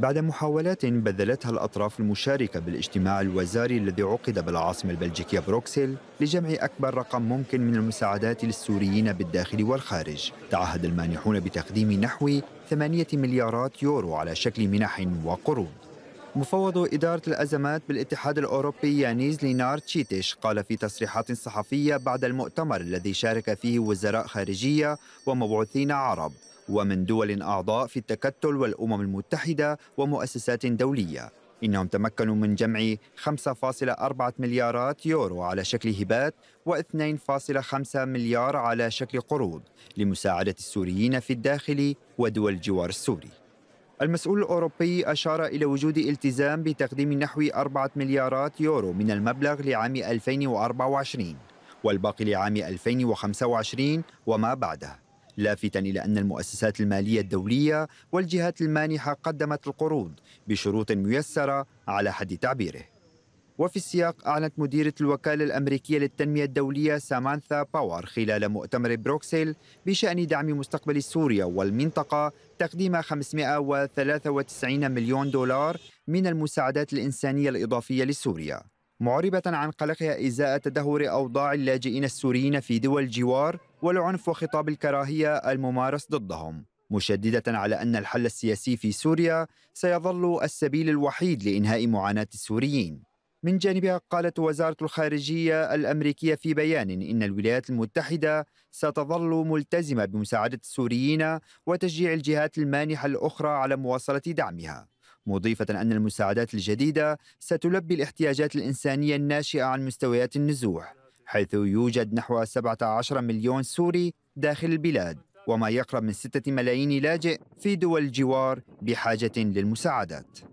بعد محاولات بذلتها الأطراف المشاركة بالاجتماع الوزاري الذي عقد بالعاصمة البلجيكية بروكسل لجمع أكبر رقم ممكن من المساعدات للسوريين بالداخل والخارج تعهد المانحون بتقديم نحو 8 مليارات يورو على شكل منح وقروض مفوض إدارة الأزمات بالاتحاد الأوروبي يانيز لينار تشيتش قال في تصريحات صحفية بعد المؤتمر الذي شارك فيه وزراء خارجية ومبعوثين عرب ومن دول أعضاء في التكتل والأمم المتحدة ومؤسسات دولية إنهم تمكنوا من جمع 5.4 مليارات يورو على شكل هبات و2.5 مليار على شكل قروض لمساعدة السوريين في الداخل ودول الجوار السوري المسؤول الأوروبي أشار إلى وجود التزام بتقديم نحو 4 مليارات يورو من المبلغ لعام 2024 والباقي لعام 2025 وما بعده لافتا إلى أن المؤسسات المالية الدولية والجهات المانحة قدمت القروض بشروط ميسرة على حد تعبيره وفي السياق أعلنت مديرة الوكالة الأمريكية للتنمية الدولية سامانثا باور خلال مؤتمر بروكسل بشأن دعم مستقبل سوريا والمنطقة تقديم 593 مليون دولار من المساعدات الإنسانية الإضافية لسوريا معربة عن قلقها إزاء تدهور أوضاع اللاجئين السوريين في دول الجوار والعنف وخطاب الكراهية الممارس ضدهم مشددة على أن الحل السياسي في سوريا سيظل السبيل الوحيد لإنهاء معاناة السوريين من جانبها قالت وزارة الخارجية الأمريكية في بيان إن الولايات المتحدة ستظل ملتزمة بمساعدة السوريين وتشجيع الجهات المانحة الأخرى على مواصلة دعمها مضيفة أن المساعدات الجديدة ستلبي الاحتياجات الإنسانية الناشئة عن مستويات النزوح حيث يوجد نحو 17 مليون سوري داخل البلاد وما يقرب من 6 ملايين لاجئ في دول الجوار بحاجة للمساعدات